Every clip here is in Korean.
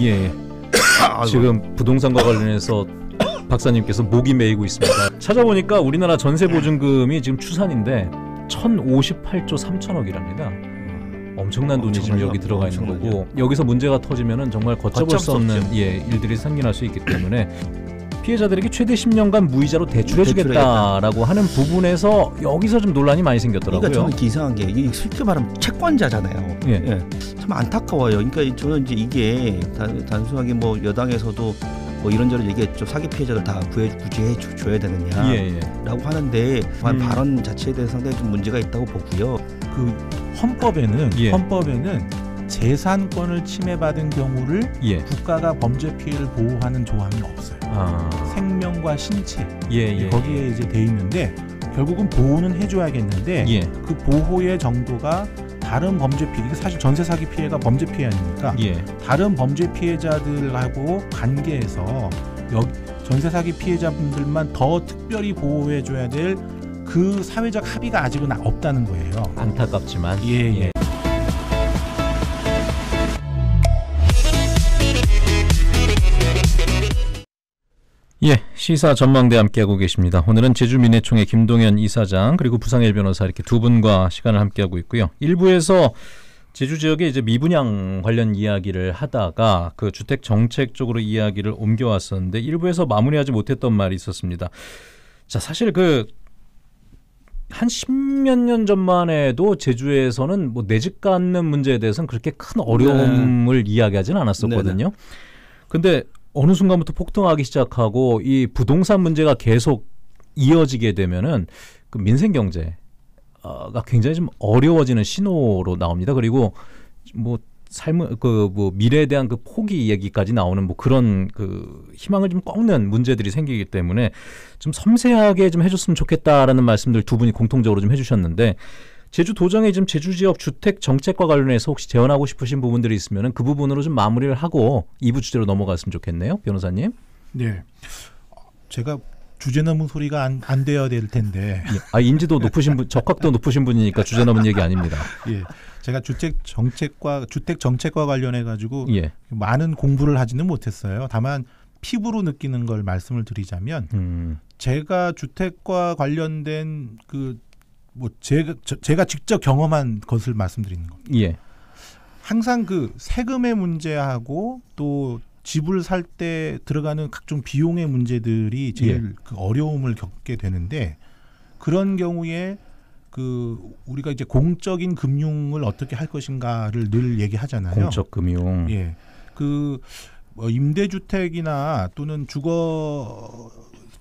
예. 지금 부동산과 관련해서 박사님께서 목이 메이고 있습니다. 찾아보니까 우리나라 전세 보증금이 지금 추산인데 1,058조 3천억이랍니다. 엄청난 돈이 지금 여기 들어가 있는 거고 여기서 문제가 터지면은 정말 걷잡을 수 없는 예 일들이 생겨날 수 있기 때문에 피해자들에게 최대 10년간 무이자로 대출해주겠다라고 하는 부분에서 여기서 좀 논란이 많이 생겼더라고요. 그러니까 저는 이상한 게 이게 쉽게 말하면 채권자잖아요. 예. 예. 참 안타까워요. 그러니까 저는 이제 이게 단, 단순하게 뭐 여당에서도 뭐 이런저런 얘기했죠. 사기 피해자들 다 구해 구제해 줘야 되느냐라고 예, 예. 하는데 음. 발언 자체에 대해서 상당히 좀 문제가 있다고 보고요. 그 헌법에는 예. 헌법에는 재산권을 침해받은 경우를 예. 국가가 범죄 피해를 보호하는 조항이 없어요. 아. 생명과 신체 예, 예. 거기에 이제 돼 있는데 결국은 보호는 해줘야겠는데 예. 그 보호의 정도가 다른 범죄 피해 이게 사실 전세 사기 피해가 범죄 피해 아닙니까? 예. 다른 범죄 피해자들하고 관계해서 여기 전세 사기 피해자분들만 더 특별히 보호해줘야 될 그 사회적 합의가 아직은 없다는 거예요. 안타깝지만 예. 예. 시사 전망대 함께하고 계십니다. 오늘은 제주민해총의 김동현 이사장 그리고 부상일 변호사 이렇게 두 분과 시간을 함께하고 있고요. 일부에서 제주 지역의 이제 미분양 관련 이야기를 하다가 그 주택 정책 쪽으로 이야기를 옮겨왔었는데 일부에서 마무리하지 못했던 말이 있었습니다. 자, 사실 그한 십몇 년 전만 해도 제주에서는 뭐내집 갖는 문제에 대해서는 그렇게 큰 어려움을 네. 이야기하지는 않았었거든요. 네네. 근데 어느 순간부터 폭등하기 시작하고 이 부동산 문제가 계속 이어지게 되면은 그 민생 경제가 어, 굉장히 좀 어려워지는 신호로 나옵니다. 그리고 뭐삶 그뭐 미래에 대한 그 포기 얘기까지 나오는 뭐 그런 그 희망을 좀 꺾는 문제들이 생기기 때문에 좀 섬세하게 좀 해줬으면 좋겠다라는 말씀들 두 분이 공통적으로 좀 해주셨는데 제주 도정에 지금 제주 지역 주택 정책과 관련해서 혹시 제언하고 싶으신 부분들이 있으면 그 부분으로 좀 마무리를 하고 2부 주제로 넘어갔으면 좋겠네요. 변호사님. 네. 제가 주제 넘은 소리가 안, 안 되어야 될 텐데. 예. 아, 인지도 높으신 분, 적합도 높으신 분이니까 주제 넘은 얘기 아닙니다. 예. 제가 주택 정책과 주택 정책과 관련해 가지고 예. 많은 공부를 하지는 못했어요. 다만 피부로 느끼는 걸 말씀을 드리자면 음. 제가 주택과 관련된 그뭐 제가 제가 직접 경험한 것을 말씀드리는 겁니다. 예. 항상 그 세금의 문제하고 또 집을 살 때 들어가는 각종 비용의 문제들이 제일 예. 그 어려움을 겪게 되는데 그런 경우에 그 우리가 이제 공적인 금융을 어떻게 할 것인가를 늘 얘기하잖아요. 공적 금융. 예. 그 뭐 임대주택이나 또는 주거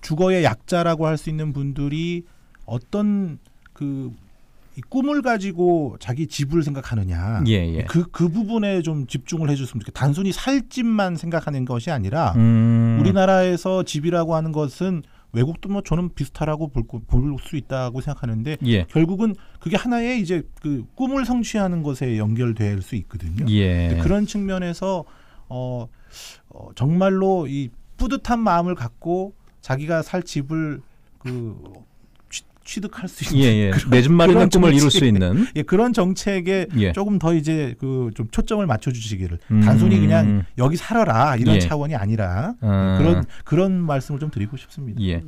주거의 약자라고 할 수 있는 분들이 어떤 그이 꿈을 가지고 자기 집을 생각하느냐 예, 예. 그, 그 부분에 좀 집중을 해줬으면 좋겠다 단순히 살 집만 생각하는 것이 아니라 음. 우리나라에서 집이라고 하는 것은 외국도 뭐 저는 비슷하라고 볼 수 있다고 생각하는데 예. 결국은 그게 하나의 이제 그 꿈을 성취하는 것에 연결될 수 있거든요 예. 그런 측면에서 어, 어 정말로 이 뿌듯한 마음을 갖고 자기가 살 집을 그 취득할 수 예, 있는 예, 예. 내집 마련한 꿈을 이룰 수 있는 예, 그런 정책에 예. 조금 더 이제 그 좀 초점을 맞춰 주시기를 음. 단순히 그냥 여기 살아라 이런 예. 차원이 아니라 아. 그런 그런 말씀을 좀 드리고 싶습니다. 예.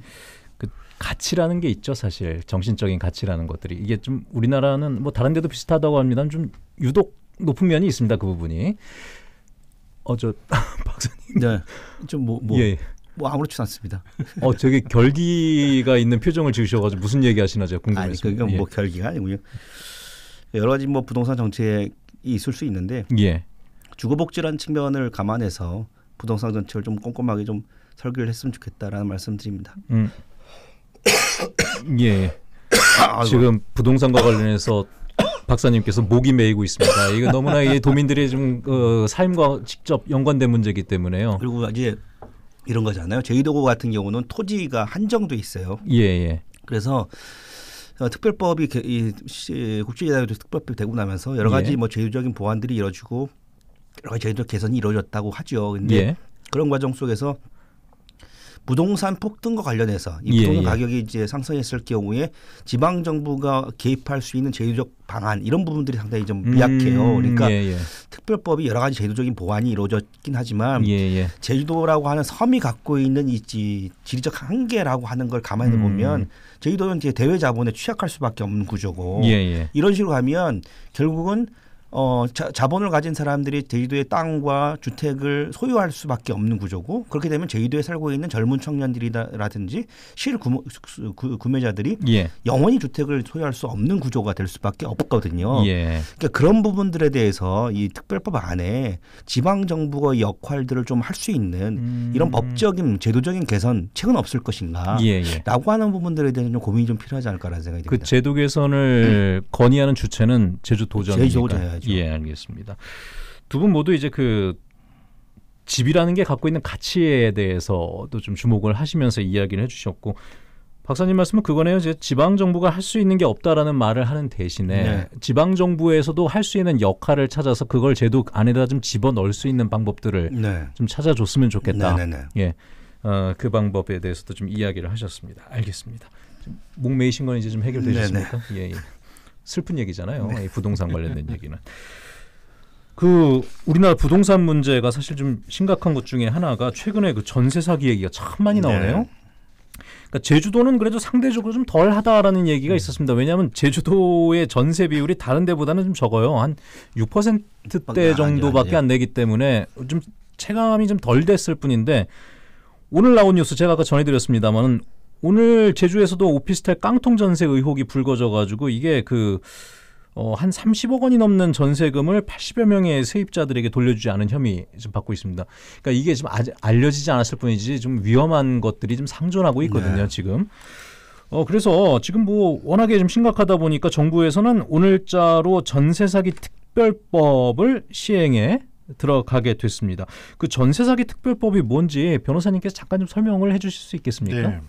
그 가치라는 게 있죠, 사실. 정신적인 가치라는 것들이. 이게 좀 우리나라는 뭐 다른 데도 비슷하다고 합니다좀 유독 높은 면이 있습니다, 그 부분이. 어저 박사님. 네. 좀 뭐 뭐, 뭐. 예. 예. 뭐 아무렇지도 않습니다. 어, 저기 결기가 있는 표정을 지으셔가지고 무슨 얘기하시나 제가 궁금해서. 아니, 그건 뭐 예. 결기가 아니고요. 여러 가지 뭐 부동산 정책이 있을 수 있는데 예. 주거복지라 측면을 감안해서 부동산 정책을 좀 꼼꼼하게 좀 설계를 했으면 좋겠다라는 말씀드립니다. 음. 예. 지금 부동산과 관련해서 박사님께서 목이 메이고 있습니다. 이거 너무나 이 도민들의 좀 어, 삶과 직접 연관된 문제이기 때문에요. 그리고 이제 이런 거잖아요. 제주도 고 같은 경우는 토지가 한정돼 있어요. 예, 예. 그래서 어, 특별법이 이국제재단에서 특별법이 되고 나면서 여러 가지 예. 뭐 제도적인 보완들이 이루어지고 여러 가지 제도 개선이 이루어졌다고 하죠. 근데 예. 그런 과정 속에서 부동산 폭등과 관련해서 이 예, 부동산 예, 예. 가격이 이제 상승했을 경우에 지방 정부가 개입할 수 있는 제도적 방안 이런 부분들이 상당히 좀 음, 미약해요. 그러니까 예, 예, 특별법이 여러 가지 제도적인 보완이 이루어졌긴 하지만 예, 제주도라고 하는 섬이 갖고 있는 이 지리적 지 한계라고 하는 걸 가만히 음. 보면 제주도는 이제 대외 자본에 취약할 수밖에 없는 구조고 이런 식으로 가면 결국은 어, 자, 본을 가진 사람들이 제주도의 땅과 주택을 소유할 수밖에 없는 구조고 그렇게 되면 제주도에 살고 있는 젊은 청년들이라든지 실구 구, 매자들이 예. 영원히 주택을 소유할 수 없는 구조가 될 수밖에 없거든요. 예. 그러니까 그런 부분들에 대해서 이 특별법 안에 지방 정부가 역할들을 좀 할 수 있는 음. 이런 법적인 제도적인 개선 책은 없을 것인가라고 예, 예. 하는 부분들에 대해서 좀 고민이 좀 필요하지 않을까라는 생각이 그 듭니다. 그 제도 개선을 음. 건의하는 주체는 제주도죠. 제주도 해야죠. 예, 알겠습니다. 두 분 모두 이제 그 집이라는 게 갖고 있는 가치에 대해서도 좀 주목을 하시면서 이야기를 해주셨고 박사님 말씀은 그거네요. 이제 지방 정부가 할 수 있는 게 없다라는 말을 하는 대신에 네. 지방 정부에서도 할 수 있는 역할을 찾아서 그걸 제도 안에다 좀 집어 넣을 수 있는 방법들을 네. 좀 찾아줬으면 좋겠다. 네, 네, 네, 예, 어, 그 방법에 대해서도 좀 이야기를 하셨습니다. 알겠습니다. 목매이신 건 이제 좀 해결되셨습니까? 네, 예, 예. 슬픈 얘기잖아요. 네. 부동산 관련된 얘기는. 그 우리나라 부동산 문제가 사실 좀 심각한 것 중에 하나가 최근에 그 전세 사기 얘기가 참 많이 네. 나오네요. 네. 그러니까 제주도는 그래도 상대적으로 좀 덜하다라는 얘기가 음. 있었습니다. 왜냐하면 제주도의 전세 비율이 다른 데보다는 좀 적어요. 한 6%대 아, 정도밖에 예, 예. 안 되기 때문에 좀 체감이 좀 덜 됐을 뿐인데 오늘 나온 뉴스 제가 아까 전해드렸습니다만은 오늘 제주에서도 오피스텔 깡통 전세 의혹이 불거져 가지고 이게 그 어, 한 30억 원이 넘는 전세금을 80여 명의 세입자들에게 돌려주지 않은 혐의 좀 받고 있습니다. 그러니까 이게 지금 아직 알려지지 않았을 뿐이지 좀 위험한 것들이 좀 상존하고 있거든요, 네. 지금. 어, 그래서 지금 뭐 워낙에 좀 심각하다 보니까 정부에서는 오늘자로 전세 사기 특별법을 시행해 들어가게 됐습니다. 그 전세 사기 특별법이 뭔지 변호사님께서 잠깐 좀 설명을 해 주실 수 있겠습니까? 네.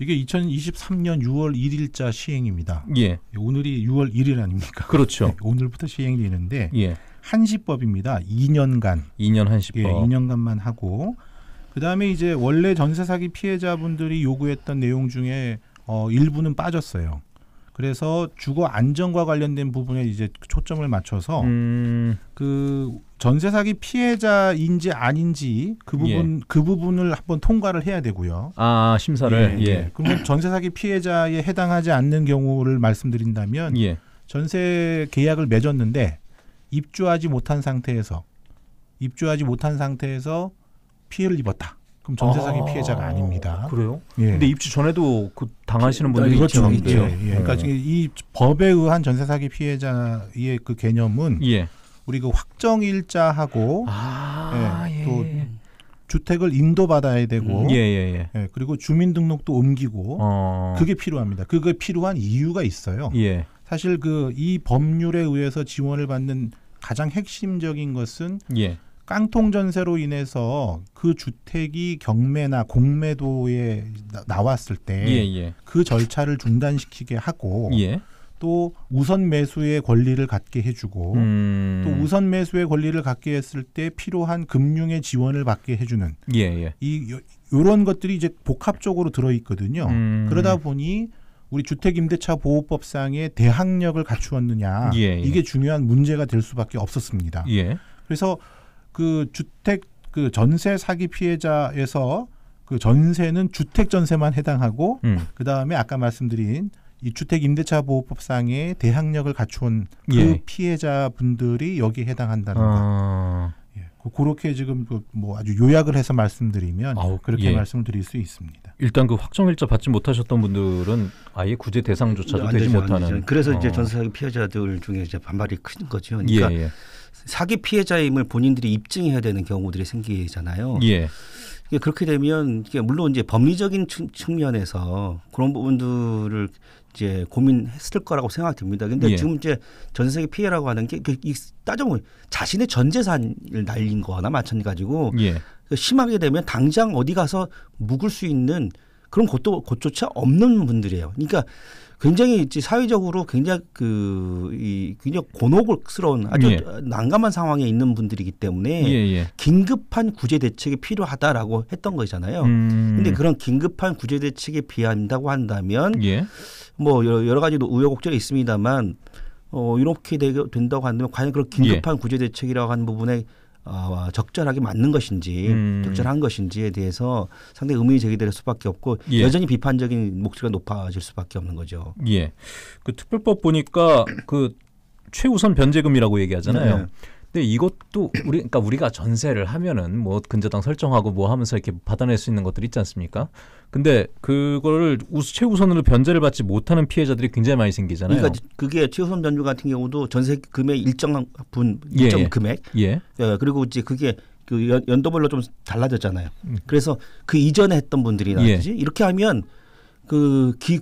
이게 2023년 6월 1일자 시행입니다. 예. 오늘이 6월 1일 아닙니까? 그렇죠. 네, 오늘부터 시행되는데 예. 한시법입니다. 2년간. 2년 한시법. 예, 2년간만 하고 그다음에 이제 원래 전세 사기 피해자분들이 요구했던 내용 중에 어 일부는 빠졌어요. 그래서 주거 안정과 관련된 부분에 이제 초점을 맞춰서 음. 그 전세 사기 피해자인지 아닌지 그 예. 부분 예. 그 부분을 한번 통과를 해야 되고요. 아 심사를. 예. 예. 그러면 전세 사기 피해자에 해당하지 않는 경우를 말씀드린다면 예. 전세 계약을 맺었는데 입주하지 못한 상태에서 입주하지 못한 상태에서 피해를 입었다. 그럼 전 세상이 아, 피해자가 아닙니다. 그래요? 예. 근데 입주 전에도 그 당하시는 분들이 네, 그죠 있죠. 죠 예, 네. 예. 그러니까 이 법에 의한 전 세상이 피해자의 그 개념은 예. 우리 그 확정 일자하고 아, 예, 예, 또 주택을 인도받아야 되고 음. 예, 예, 예, 예. 그리고 주민등록도 옮기고 어. 그게 필요합니다. 그게 필요한 이유가 있어요. 사실 그 이 법률에 의해서 지원을 받는 가장 핵심적인 것은 깡통 전세로 인해서 그 주택이 경매나 공매도에 나, 왔을 때그 예, 예. 절차를 중단시키게 하고 예. 또 우선 매수의 권리를 갖게 해주고 음. 또 우선 매수의 권리를 갖게 했을 때 필요한 금융의 지원을 받게 해주는 예, 예. 이 요런 것들이 이제 복합적으로 들어 있거든요. 음. 그러다 보니 우리 주택임대차 보호법상의 대항력을 갖추었느냐 예, 예, 이게 중요한 문제가 될 수밖에 없었습니다. 그래서 그 주택 그 전세 사기 피해자에서 그 전세는 주택 전세만 해당하고 음. 그 다음에 아까 말씀드린 이 주택 임대차 보호법상의 대항력을 갖춘 그 예. 피해자 분들이 여기에 해당한다는 아. 거. 예. 그 그렇게 지금 그 뭐 아주 요약을 해서 말씀드리면 아우, 그렇게 예. 말씀을 드릴 수 있습니다. 일단 그 확정일자 받지 못하셨던 분들은 아예 구제 대상조차도 안 되지 되 못하는. 그래서 어. 이제 전세 사기 피해자들 중에 이제 반발이 큰 거죠. 그러니까 예, 예. 사기 피해자임을 본인들이 입증해야 되는 경우들이 생기잖아요. 예. 그렇게 되면 물론 이제 법리적인 측면에서 그런 부분들을 이제 고민했을 거라고 생각됩니다. 근데 예. 지금 이제 전 세계 피해라고 하는 게 따져보면 자신의 전 재산을 날린 거나 마찬가지고 예. 심하게 되면 당장 어디 가서 묵을 수 있는 그런 곳도 곳조차 없는 분들이에요. 그러니까 굉장히 사회적으로 굉장히 그이 굉장히 곤혹스러운 아주 예. 난감한 상황에 있는 분들이기 때문에 예예. 예. 긴급한 구제 대책이 필요하다라고 했던 거잖아요. 음. 근데 그런 긴급한 구제 대책에 비한다고 한다면 예. 뭐 여러 가지 우여곡절이 있습니다만 어 이렇게 되, 된다고 한다면 과연 그런 예. 긴급한 예. 구제 대책이라고 하는 부분에 어, 적절하게 맞는 것인지 음. 적절한 것인지에 대해서 상당히 의문이 제기될 수밖에 없고 예. 여전히 비판적인 목소리가 높아질 수밖에 없는 거죠. 예. 그 특별법 보니까 그 최우선 변제금이라고 얘기하잖아요. 네. 근데 이것도 우리 그러니까 우리가 전세를 하면은 뭐 근저당 설정하고 뭐 하면서 이렇게 받아낼 수 있는 것들 있지 않습니까? 근데 그거를 우수, 최우선으로 변제를 받지 못하는 피해자들이 굉장히 많이 생기잖아요. 그러니까 그게 최우선 변제 같은 경우도 전세 금액 일정 한분 예, 일정 예, 금액. 예. 예. 그리고 이제 그게 그 연도별로 좀 달라졌잖아요. 음. 그래서 그 이전에 했던 분들이라든지 예. 이렇게 하면 그 기,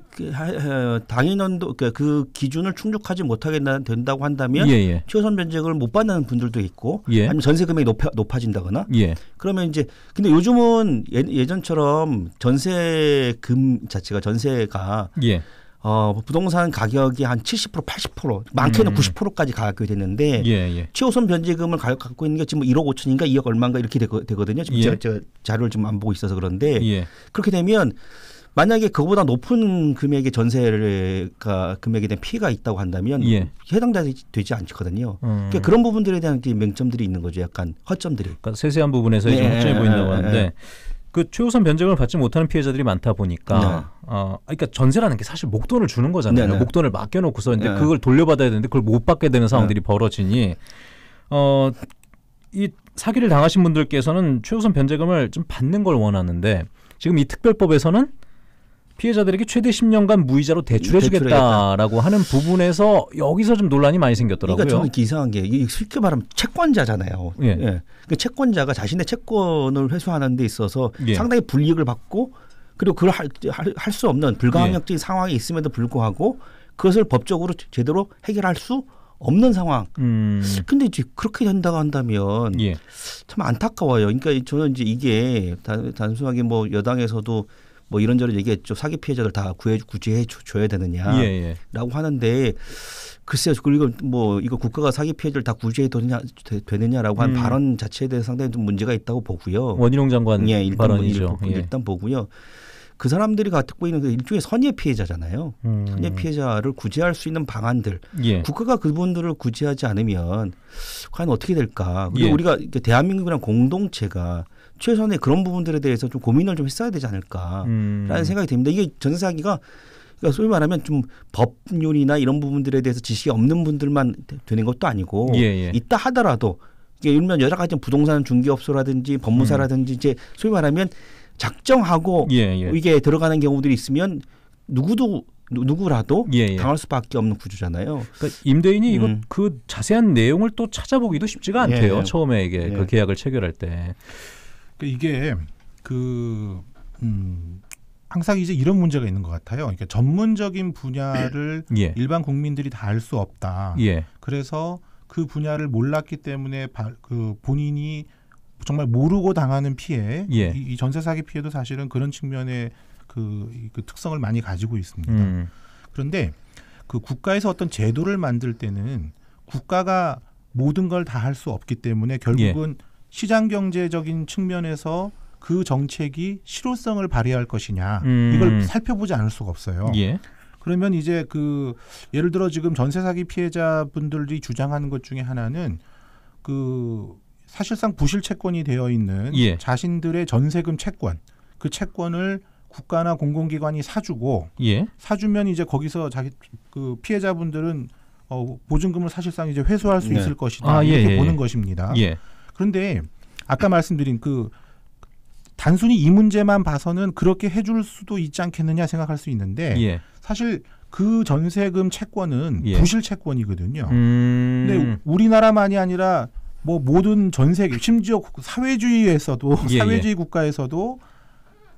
당인원도 그러니까 그 기준을 충족하지 못하게 된다고 한다면 예, 예. 최소한 면적을 못 받는 분들도 있고 예. 아니면 전세 금액이 높아, 높아진다거나 예. 그러면 이제 근데 요즘은 예, 전처럼 전세금 자체가 전세가 예. 어, 부동산 가격이 한 70% 80% 많게는 음. 90%까지 가게 됐는데 예, 예. 최우선 변제금을 가격 갖고 있는 게 지금 1억 5천인가 2억 얼마인가 이렇게 되거, 든요 지금 예. 제가, 제가 자료를 지금 안 보고 있어서 그런데 예. 그렇게 되면 만약에 그보다 높은 금액의 전세가 금액에 대한 피해가 있다고 한다면 예. 해당되지 않거든요. 음. 그러니까 그런 부분들에 대한 맹점들이 있는 거죠. 약간 허점들이. 그러니까 세세한 부분에서 좀 네. 허점이 보인다고 하는데 예. 그 최우선 변제금을 받지 못하는 피해자들이 많다 보니까 네. 어 그러니까 전세라는 게 사실 목돈을 주는 거잖아요. 네, 네. 목돈을 맡겨 놓고서 이제 그걸 돌려받아야 되는데 그걸 못 받게 되는 상황들이 벌어지니 어 이 사기를 당하신 분들께서는 최우선 변제금을 좀 받는 걸 원하는데 지금 이 특별법에서는 피해자들에게 최대 10년간 무이자로 대출해주겠다라고 하는 부분에서 여기서 좀 논란이 많이 생겼더라고요. 그러니까 저는 이상한 게 쉽게 말하면 채권자잖아요. 예. 예. 그러니까 채권자가 자신의 채권을 회수하는 데 있어서 예. 상당히 불이익을 받고 그리고 그걸 할수 할, 수 없는 불가항력적인 예. 상황이 있음에도 불구하고 그것을 법적으로 제대로 해결할 수 없는 상황. 음. 근데 이제 그렇게 된다고 한다면 예. 참 안타까워요. 그러니까 저는 이제 이게 단순하게 뭐 여당에서도 뭐 이런저런 얘기했죠. 사기 피해자들 다 구해 구제해 줘야 되느냐라고 예, 예. 하는데 글쎄요. 그리고 뭐 이거 국가가 사기 피해자를 다 구제해 되느냐 되느냐라고 한 음. 발언 자체에 대해서 상당히 좀 문제가 있다고 보고요. 원희룡 장관 예, 일단 뭐 발언이죠. 일단, 예. 일단 보고요. 그 사람들이 갖고 있는 그 일종의 선의 피해자잖아요. 음. 선의 피해자를 구제할 수 있는 방안들, 예. 국가가 그분들을 구제하지 않으면 과연 어떻게 될까? 그리 예. 우리가 대한민국이란 공동체가 최소한의 그런 부분들에 대해서 좀 고민을 좀 했어야 되지 음. 않을까라는 음. 생각이 듭니다. 이게 전세 사기가 그러니까 소위 말하면 좀 법률이나 이런 부분들에 대해서 지식이 없는 분들만 되는 것도 아니고 예, 예. 있다 하더라도 이게 예를 들면 여러 가지 부동산 중개업소라든지 법무사라든지 음. 이제 소위 말하면 작정하고 예, 예. 이게 들어가는 경우들이 있으면 누구도 누구라도 예예. 예. 당할 수밖에 없는 구조잖아요. 그러니까 임대인이 이거 음. 그 자세한 내용을 또 찾아보기도 쉽지가 예, 않대요. 예. 처음에 이게 그 예. 계약을 체결할 때. 그러니까 이게 그 음, 항상 이제 이런 문제가 있는 것 같아요. 그러니까 전문적인 분야를 예. 일반 국민들이 다알수 없다. 예. 그래서 그 분야를 몰랐기 때문에 바, 그 본인이 정말 모르고 당하는 피해, 예. 이, 이, 전세 사기 피해도 사실은 그런 측면의 그, 그 특성을 많이 가지고 있습니다. 음. 그런데 그 국가에서 어떤 제도를 만들 때는 국가가 모든 걸 다 할 수 없기 때문에 예. 결국은 시장 경제적인 측면에서 그 정책이 실효성을 발휘할 것이냐 음. 이걸 살펴보지 않을 수가 없어요. 예. 그러면 이제 그 예를 들어 지금 전세 사기 피해자분들이 주장하는 것 중에 하나는 그 사실상 부실 채권이 되어 있는 예. 자신들의 전세금 채권 그 채권을 국가나 공공기관이 사주고 예. 사주면 이제 거기서 자기 그 피해자분들은 어, 보증금을 사실상 이제 회수할 수 네. 있을 것이다 아, 예, 이렇게 예, 보는 예. 것입니다. 예. 그런데 아까 말씀드린 그 단순히 이 문제만 봐서는 그렇게 해줄 수도 있지 않겠느냐 생각할 수 있는데 예. 사실 그 전세금 채권은 예. 부실 채권이거든요. 음... 근데 우리나라만이 아니라 뭐 모든 전세 심지어 그 사회주의에서도 예, 예, 사회주의 국가에서도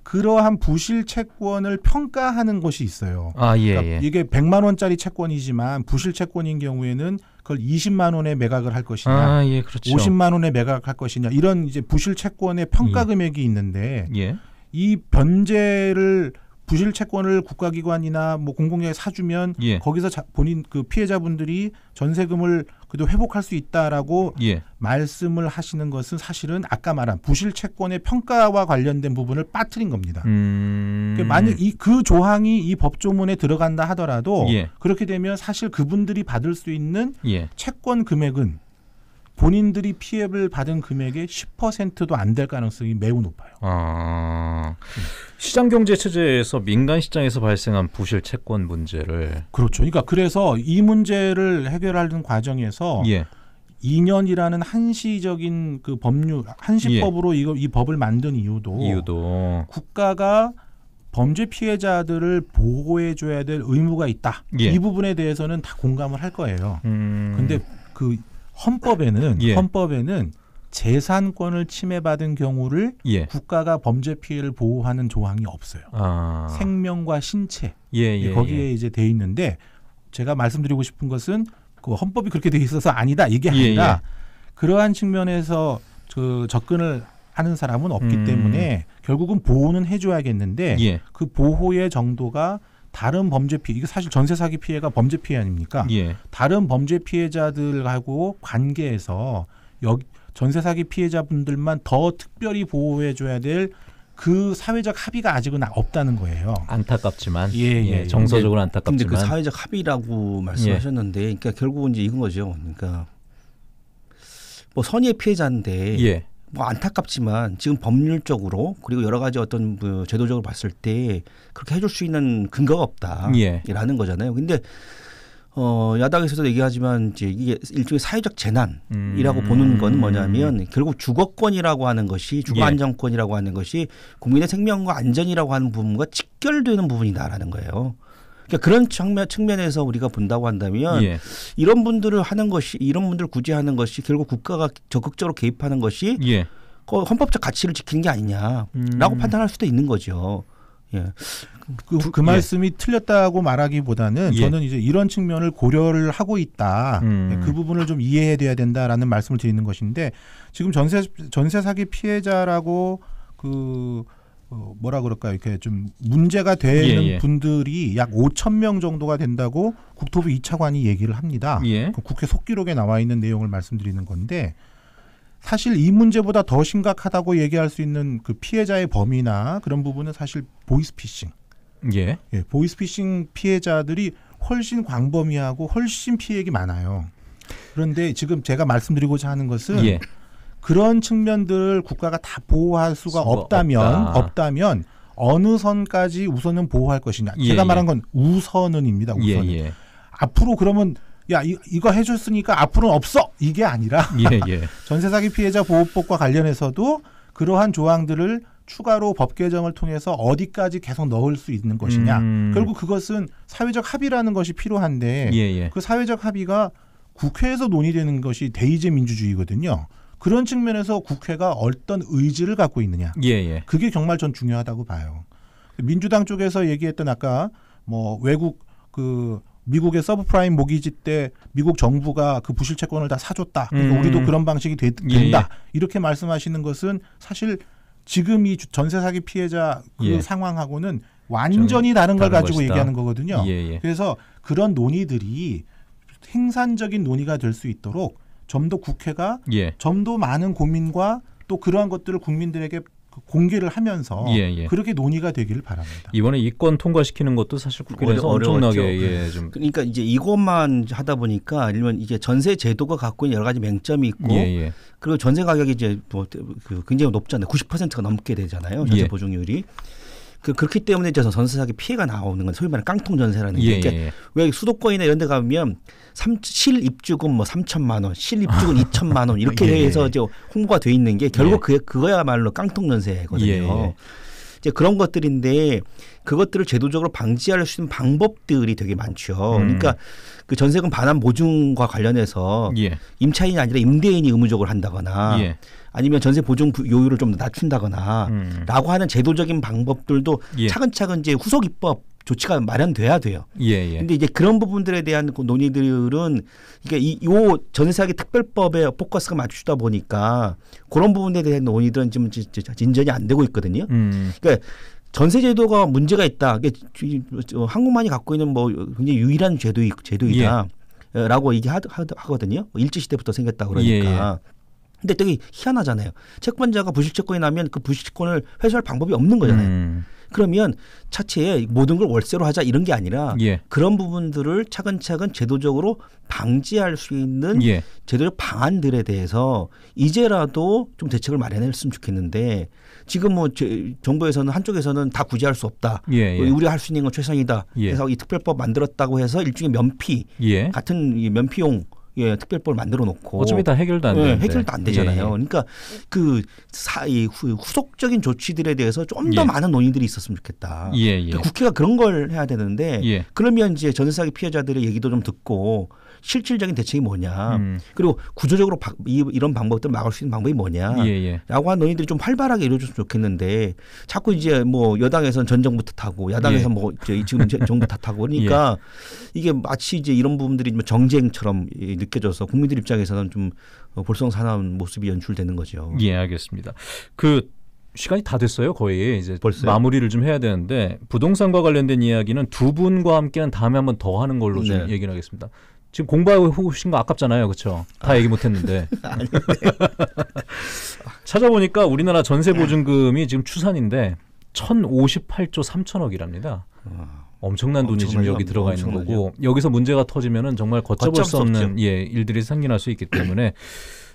그러한 부실 채권을 평가하는 것이 있어요. 아, 예, 그러니까 예. 이게 100만 원짜리 채권이지만 부실 채권인 경우에는 그걸 20만 원에 매각을 할 것이냐, 아, 예, 그렇죠. 50만 원에 매각할 것이냐 이런 이제 부실 채권의 평가 예. 금액이 있는데 예. 이 변제를 부실 채권을 국가기관이나 뭐 공공기관에 사주면 예. 거기서 자, 본인 그 피해자분들이 전세금을 그래도 회복할 수 있다라고 예. 말씀을 하시는 것은 사실은 아까 말한 부실 채권의 평가와 관련된 부분을 빠뜨린 겁니다. 음... 그 만약 이 그 조항이 이 법조문에 들어간다 하더라도 예. 그렇게 되면 사실 그분들이 받을 수 있는 예. 채권 금액은 본인들이 피해를 받은 금액의 10%도 안 될 가능성이 매우 높아요. 아, 시장 경제 체제에서 민간 시장에서 발생한 부실 채권 문제를 그렇죠. 그러니까 그래서 이 문제를 해결하는 과정에서 예. 2년이라는 한시적인 그 법률 한시법으로 예. 이거 이 법을 만든 이유도 이유도 국가가 범죄 피해자들을 보호해 줘야 될 의무가 있다. 예. 이 부분에 대해서는 다 공감을 할 거예요. 음. 근데 그 헌법에는 예. 헌법에는 재산권을 침해받은 경우를 예. 국가가 범죄 피해를 보호하는 조항이 없어요. 아. 생명과 신체 예, 예, 예 거기에 예. 이제 돼 있는데 제가 말씀드리고 싶은 것은 그 헌법이 그렇게 돼 있어서 아니다 이게 아니라 그러한 측면에서 그 접근을 하는 사람은 없기 음. 때문에 결국은 보호는 해줘야겠는데 그 보호의 정도가 다른 범죄 피해 이게 사실 전세 사기 피해가 범죄 피해 아닙니까? 예. 다른 범죄 피해자들하고 관계에서 여기 전세 사기 피해자분들만 더 특별히 보호해 줘야 될 그 사회적 합의가 아직은 없다는 거예요. 안타깝지만 예, 예. 예, 예. 정서적으로 근데, 안타깝지만 근데 그 사회적 합의라고 말씀하셨는데 예. 그러니까 결국은 이제 이건 거죠. 그러니까 뭐 선의의 피해자인데 뭐 안타깝지만 지금 법률적으로 그리고 여러 가지 어떤 그 제도적으로 봤을 때 그렇게 해줄 수 있는 근거가 없다라는 예. 거잖아요. 근데 어 야당에서도 얘기하지만 이제 이게 일종의 사회적 재난이라고 음. 보는 건 뭐냐면 결국 주거권이라고 하는 것이 주거 예. 안정권이라고 하는 것이 국민의 생명과 안전이라고 하는 부분과 직결되는 부분이다라는 거예요. 그러니까 그런 측면, 측면에서 우리가 본다고 한다면 예. 이런 분들을 하는 것이 이런 분들 을 구제하는 것이 결국 국가가 적극적으로 개입하는 것이 예. 헌법적 가치를 지키는 게 아니냐라고 음. 판단할 수도 있는 거죠. 예. 그, 그, 그 말씀이 예. 틀렸다고 말하기보다는 예. 저는 이제 이런 측면을 고려를 하고 있다. 예, 음. 그 부분을 좀 이해해야 된다라는 말씀을 드리는 것인데 지금 전세 전세 사기 피해자라고 그 어, 뭐라 그럴까요? 이렇게 좀 문제가 되는 예, 예. 분들이 약 5천 명 정도가 된다고 국토부 2차관이 얘기를 합니다. 예. 그 국회 속기록에 나와 있는 내용을 말씀드리는 건데 사실 이 문제보다 더 심각하다고 얘기할 수 있는 그 피해자의 범위나 그런 부분은 사실 보이스피싱. 예. 예 보이스피싱 피해자들이 훨씬 광범위하고 훨씬 피해액이 많아요. 그런데 지금 제가 말씀드리고자 하는 것은 예. 그런 측면들을 국가가 다 보호할 수가 없다면 없다. 없다면 어느 선까지 우선은 보호할 것이냐. 예, 제가 말한 예. 건 우선은입니다. 예, 우선은. 예, 앞으로 그러면 야 이, 이거 해줬으니까 앞으로는 없어 이게 아니라 예, 전세 사기 피해자 보호법과 관련해서도 그러한 조항들을 추가로 법 개정을 통해서 어디까지 계속 넣을 수 있는 것이냐. 음. 결국 그것은 사회적 합의라는 것이 필요한데 예, 예. 그 사회적 합의가 국회에서 논의되는 것이 대의제 민주주의거든요. 그런 측면에서 국회가 어떤 의지를 갖고 있느냐. 예, 예. 그게 정말 전 중요하다고 봐요. 민주당 쪽에서 얘기했던 아까 뭐 외국 그 미국의 서브프라임 모기지 때 미국 정부가 그 부실 채권을 다 사줬다. 그러니까 음. 우리도 그런 방식이 되, 예, 된다. 예. 이렇게 말씀하시는 것은 사실 지금 이 전세 사기 피해자 그 예. 상황하고는 완전히 다른 걸 다른 가지고 것이다. 얘기하는 거거든요. 예예. 예. 그래서 그런 논의들이 생산적인 논의가 될 수 있도록 좀더 국회가 예. 좀더 많은 고민과 또 그러한 것들을 국민들에게 공개를 하면서 예, 예. 그렇게 논의가 되기를 바랍니다. 이번에 이권 통과시키는 것도 사실 국회에서 엄청나게 예, 네. 좀 그러니까 이제 이것만 하다 보니까 아니면 이제 전세 제도가 갖고 있는 여러 가지 맹점이 있고 예, 예. 그리고 전세 가격이 이제 뭐그 굉장히 높잖아요. 90%가 넘게 되잖아요. 전세 예. 보증률이. 그 그렇기 때문에 저는 전세 사기 피해가 나오는 건 소위 말하는 깡통 전세라는 게. 예, 그까 예. 예. 그러니까 왜 수도권이나 이런 데 가면 삼, 실 입주금 뭐 3천만 원, 실 입주금 아. 2천만 원 이렇게 예, 예. 해서 이 홍보가 돼 있는 게 결국 예. 그 그거야말로 깡통 전세거든요. 이제 그런 것들인데 그것들을 제도적으로 방지할 수 있는 방법들이 되게 많죠. 음. 그러니까 그 전세금 반환 보증과 관련해서 임차인이 아니라 임대인이 의무적으로 한다거나 아니면 전세 보증 요율을 좀 낮춘다거나 음. 라고 하는 제도적인 방법들도 예. 차근차근 이제 후속 입법 조치가 마련돼야 돼요. 예, 예. 근데 이제 그런 부분들에 대한 그 논의들은 이게 이요 전세사기 특별법에 포커스가 맞추다 보니까 그런 부분에 대한 논의들은 지금 진전이 안 되고 있거든요. 음. 그러니까 전세 제도가 문제가 있다. 한국만이 갖고 있는 뭐 굉장히 유일한 제도 제도이다. 예. 라고 얘기하거든요. 일제시대부터 생겼다 예, 그러니까. 예, 예. 근데 되게 희한하잖아요. 채권자가 부실채권이 나면 그 부실채권을 회수할 방법이 없는 거잖아요. 음. 그러면 차체에 모든 걸 월세로 하자 이런 게 아니라 예. 그런 부분들을 차근차근 제도적으로 방지할 수 있는 예. 제도적 방안들에 대해서 이제라도 좀 대책을 마련했으면 좋겠는데 지금 뭐 정부에서는 한쪽에서는 다 구제할 수 없다. 예, 예. 뭐 우리 할 수 있는 건 최선이다. 예. 그래서 이 특별법 만들었다고 해서 일종의 면피 예. 같은 면피용 예, 특별법을 만들어 놓고 어차피 다 해결도 안 예, 해결도 안 되잖아요. 예. 그러니까 그 사이 후속적인 조치들에 대해서 좀더 예. 많은 논의들이 있었으면 좋겠다. 예, 그러니까 예. 국회가 그런 걸 해야 되는데 예. 그러면 이제 전세사기 피해자들의 얘기도 좀 듣고 실질적인 대책이 뭐냐 음. 그리고 구조적으로 바, 이, 이런 방법들을 막을 수 있는 방법이 뭐냐라고 예, 예. 한 논의들이 좀 활발하게 이루어졌으면 좋겠는데 자꾸 이제 뭐여당에서는전 정부 탓하고 야당에서 예. 뭐 지금 정부 탓하고 그러니까 예. 이게 마치 이제 이런 부분들이 뭐 정쟁처럼 느껴져서 국민들 입장에서는 좀 볼썽사나운 모습이 연출되는 거죠. 예, 알겠습니다. 그 시간이 다 됐어요 거의 이제 벌써 마무리를 좀 해야 되는데 부동산과 관련된 이야기는 두 분과 함께한 다음에 한 번 더 하는 걸로 좀 네. 얘기를 하겠습니다. 지금 공부하고 오신 거 아깝잖아요, 그렇죠? 다 아. 얘기 못했는데. 찾아보니까 우리나라 전세 네. 보증금이 지금 추산인데 1,058조 3천억이랍니다. 와. 엄청난 돈이 지금 여기 들어가 있는 엄청나죠. 거고 여기서 문제가 터지면은 정말 걷잡을 수 없는 예 일들이 생겨날 수 있기 때문에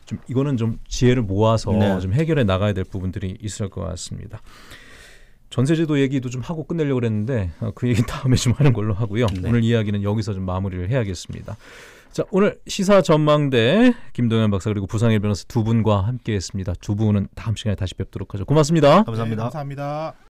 좀 이거는 좀 지혜를 모아서 네. 좀 해결해 나가야 될 부분들이 있을 것 같습니다. 전세제도 얘기도 좀 하고 끝내려고 그랬는데 어, 그 얘기 다음에 좀 하는 걸로 하고요. 네. 오늘 이야기는 여기서 좀 마무리를 해야겠습니다. 자, 오늘 시사 전망대 김동현 박사 그리고 부상일 변호사 두 분과 함께했습니다. 두 분은 다음 시간에 다시 뵙도록 하죠. 고맙습니다. 감사합니다. 네, 감사합니다.